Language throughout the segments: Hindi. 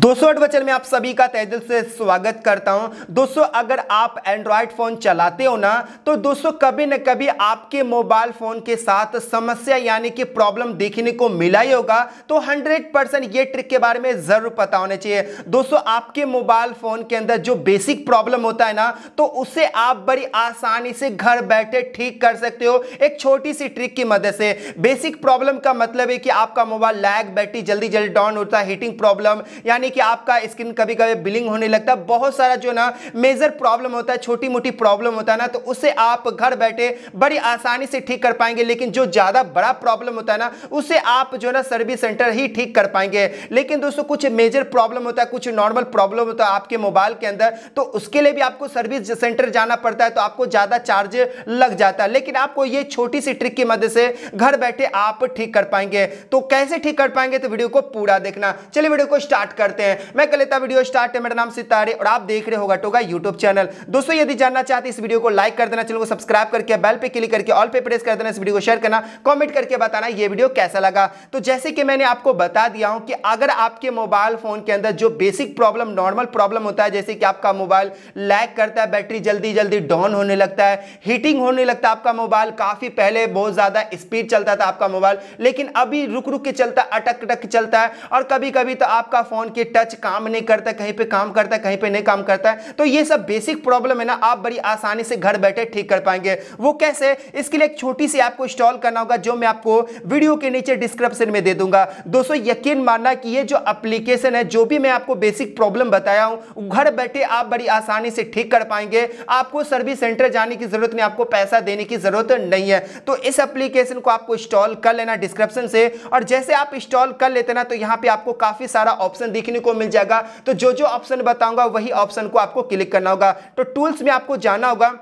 दोस्तों बचन में आप सभी का तय दिल से स्वागत करता हूं दोस्तों अगर आप एंड्रॉयड फ़ोन चलाते हो ना तो दोस्तों कभी न कभी आपके मोबाइल फ़ोन के साथ समस्या यानी कि प्रॉब्लम देखने को मिला ही होगा तो 100 परसेंट ये ट्रिक के बारे में ज़रूर पता होना चाहिए दोस्तों आपके मोबाइल फ़ोन के अंदर जो बेसिक प्रॉब्लम होता है ना तो उसे आप बड़ी आसानी से घर बैठे ठीक कर सकते हो एक छोटी सी ट्रिक की मदद से बेसिक प्रॉब्लम का मतलब है कि आपका मोबाइल लैग बैटरी जल्दी जल्दी डाउन होता है हीटिंग प्रॉब्लम यानी यानी कि आपका स्किन कभी कभी बिलिंग होने लगता है बहुत सारा जो ना मेजर प्रॉब्लम होता है छोटी मोटी प्रॉब्लम होता है ना तो उसे आप घर बैठे बड़ी आसानी से ठीक कर पाएंगे लेकिन जो ज़्यादा बड़ा प्रॉब्लम होता है ना उसे आप जो ना सर्विस सेंटर ही ठीक कर पाएंगे लेकिन दोस्तों कुछ मेजर प्रॉब्लम होता है कुछ नॉर्मल प्रॉब्लम होता है आपके मोबाइल के अंदर तो उसके लिए भी आपको सर्विस सेंटर जाना पड़ता है तो आपको ज़्यादा चार्ज लग जाता है लेकिन आपको ये छोटी सी ट्रिक की मदद से घर बैठे आप ठीक कर पाएंगे तो कैसे ठीक कर पाएंगे तो वीडियो को पूरा देखना चलिए वीडियो को स्टार्ट करते करते हैं मैं कर लेता वीडियो स्टार्ट है मेरा नाम सितारे और आप देख रहे होगा टोगा यूट्यूब चैनल दोस्तों यदि जानना चाहते इस वीडियो को लाइक कर देना चैनल को सब्सक्राइब करके बेल पे क्लिक करके ऑल पे प्रेस कर देना इस वीडियो को शेयर करना कॉमेंट करके बताना ये वीडियो कैसा लगा तो जैसे कि मैंने आपको बता दिया हूं कि अगर आपके मोबाइल फोन के अंदर जो बेसिक प्रॉब्लम नॉर्मल प्रॉब्लम होता है जैसे कि आपका मोबाइल लैग करता है बैटरी जल्दी जल्दी डाउन होने लगता है हीटिंग होने लगता है आपका मोबाइल काफी पहले बहुत ज्यादा स्पीड चलता था आपका मोबाइल लेकिन अभी रुक रुक के चलता अटक अटक चलता है और कभी कभी तो आपका फोन के टच काम नहीं करता कहीं पे काम करता कहीं पे नहीं काम करता है तो ये सब बेसिक प्रॉब्लम है ना आप बड़ी आसानी से घर बैठे ठीक कर पाएंगे वो कैसे इसके लिए एक छोटी सी ऐप को इंस्टॉल करना होगा जो मैं आपको वीडियो के नीचे डिस्क्रिप्शन में दे दूंगा दोस्तों यकीन मानना कि ये जो अप्लीकेशन है जो भी मैं आपको बेसिक प्रॉब्लम बताया हूँ घर बैठे आप बड़ी आसानी से ठीक कर पाएंगे आपको सर्विस सेंटर जाने की जरूरत नहीं आपको पैसा देने की जरूरत नहीं है तो इस एप्लीकेशन को आपको इंस्टॉल कर लेना डिस्क्रिप्शन से और जैसे आप इंस्टॉल कर लेते ना तो यहाँ पे आपको काफी सारा ऑप्शन दिखने देखने को मिल जाएगा तो जो जो ऑप्शन बताऊंगा वही ऑप्शन को आपको क्लिक करना होगा तो टूल्स में आपको जाना होगा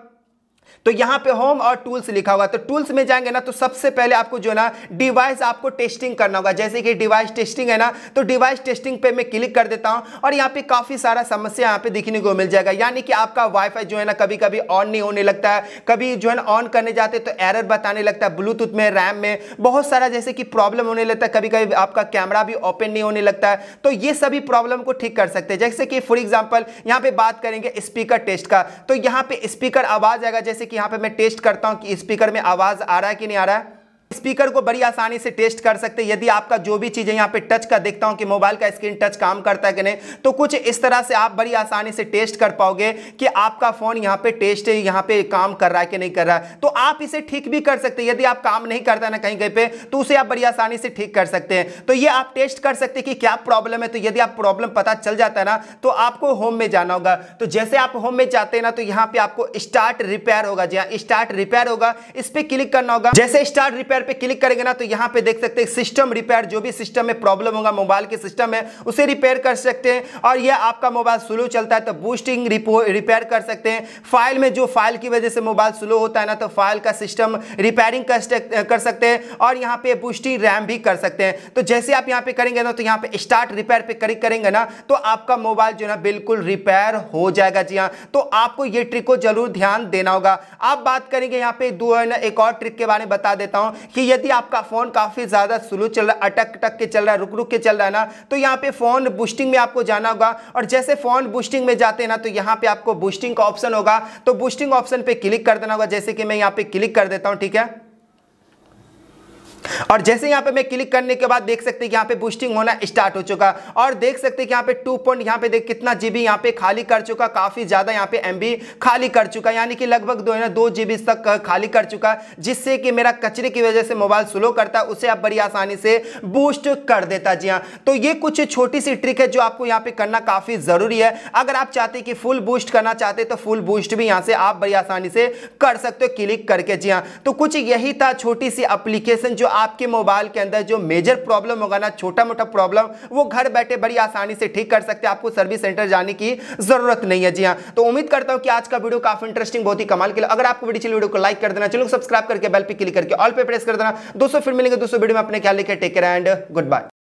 तो यहां पे होम और टूल्स लिखा हुआ तो टूल्स में जाएंगे ना तो सबसे पहले आपको जो है ना डिवाइस आपको टेस्टिंग करना होगा जैसे कि डिवाइस टेस्टिंग है ना तो डिवाइस टेस्टिंग पे मैं क्लिक कर देता हूं और यहां पे काफी सारा समस्या यहां पे दिखने को मिल जाएगा यानी कि आपका वाईफाई जो है ना कभी कभी ऑन नहीं होने लगता है कभी जो है ना ऑन करने जाते तो एरर बताने लगता है ब्लूटूथ में रैम में बहुत सारा जैसे कि प्रॉब्लम होने लगता है कभी कभी आपका कैमरा भी ओपन नहीं होने लगता है तो ये सभी प्रॉब्लम को ठीक कर सकते हैं जैसे कि फॉर एग्जाम्पल यहाँ पे बात करेंगे स्पीकर टेस्ट का तो यहाँ पे स्पीकर आवाज आएगा जैसे जैसे कि यहां पे मैं टेस्ट करता हूं कि स्पीकर में आवाज़ आ रहा है कि नहीं आ रहा है स्पीकर को बड़ी आसानी से टेस्ट कर सकते हैं यदि आपका जो भी चीज़ यहाँ पे टच का देखता हूँ कि मोबाइल का स्क्रीन टच काम करता है कि नहीं तो कुछ इस तरह से आप बड़ी आसानी से टेस्ट कर पाओगे कि आपका फ़ोन यहाँ पे टेस्ट यहाँ पे काम कर रहा है कि नहीं कर रहा है तो आप इसे ठीक भी कर सकते हैं यदि आप काम नहीं करता ना कहीं कहीं पे तो उसे आप बड़ी आसानी से ठीक कर सकते हैं तो ये आप टेस्ट कर सकते हैं कि क्या प्रॉब्लम है तो यदि आप प्रॉब्लम पता चल जाता है ना तो आपको होम में जाना होगा तो जैसे आप होम में जाते हैं ना तो यहाँ पे आपको स्टार्ट रिपेयर होगा जी हाँ, स्टार्ट रिपेयर होगा इस पर क्लिक करना होगा जैसे स्टार्ट रिपेयर रिपेयर पे क्लिक करेंगे ना तो यहाँ पे देख सकते हैं सिस्टम रिपेयर जो भी सिस्टम में प्रॉब्लम होगा मोबाइल के सिस्टम में उसे रिपेयर कर सकते हैं और यह आपका मोबाइल स्लो चलता है तो बूस्टिंग रिपेयर कर सकते हैं फाइल में जो फाइल की वजह से मोबाइल स्लो होता है ना तो फाइल का सिस्टम रिपेयरिंग कर सकते हैं और यहाँ पे बूस्टिंग रैम भी कर सकते हैं तो जैसे आप यहाँ पे करेंगे ना तो यहाँ पे स्टार्ट रिपेयर पे क्लिक करेंगे ना तो आपका मोबाइल जो है बिल्कुल रिपेयर हो जाएगा जी हाँ तो आपको ये ट्रिक को जरूर ध्यान देना होगा आप बात करेंगे यहाँ पे दो है ना एक और ट्रिक के बारे में बता देता हूँ कि यदि आपका फ़ोन काफ़ी ज़्यादा स्लो चल रहा है अटक टक के चल रहा है रुक रुक के चल रहा है ना तो यहाँ पे फ़ोन बूस्टिंग में आपको जाना होगा और जैसे फ़ोन बूस्टिंग में जाते हैं ना तो यहाँ पे आपको बूस्टिंग का ऑप्शन होगा तो बूस्टिंग ऑप्शन पे क्लिक कर देना होगा जैसे कि मैं यहाँ पे क्लिक कर देता हूँ ठीक है और जैसे यहां पे मैं क्लिक करने के बाद देख सकते हैं यहां पे बूस्टिंग होना स्टार्ट हो चुका और देख सकते हैं यहां पे टू पॉइंट यहां पे देख कितना जीबी यहां पे खाली कर चुका काफी ज्यादा यहां पे एमबी खाली कर चुका यानी कि लगभग दो है ना दो जीबी तक खाली कर चुका जिससे कि मेरा कचरे की वजह से मोबाइल स्लो करता है उसे आप बड़ी आसानी से बूस्ट कर देता जी हाँ तो ये कुछ छोटी सी ट्रिक है जो आपको यहाँ पे करना काफी जरूरी है अगर आप चाहते कि फुल बूस्ट करना चाहते तो फुल बूस्ट भी यहाँ से आप बड़ी आसानी से कर सकते हो क्लिक करके जी हाँ तो कुछ यही था छोटी सी अप्लीकेशन जो आपके मोबाइल के अंदर जो मेजर प्रॉब्लम होगा ना छोटा मोटा प्रॉब्लम वो घर बैठे बड़ी आसानी से ठीक कर सकते हैं आपको सर्विस सेंटर जाने की जरूरत नहीं है जी हाँ तो उम्मीद करता हूँ कि आज का वीडियो काफी इंटरेस्टिंग बहुत ही कमाल के लिए अगर आपको वीडियो चलिए वीडियो को लाइक कर देना चलो सब्सक्राइब करके बेल पर क्लिक करके ऑल पे प्रेस कर देना दोस्तों फिर मिलेंगे दोस्तों वीडियो में अपने ख्याल लेकर take care and good bye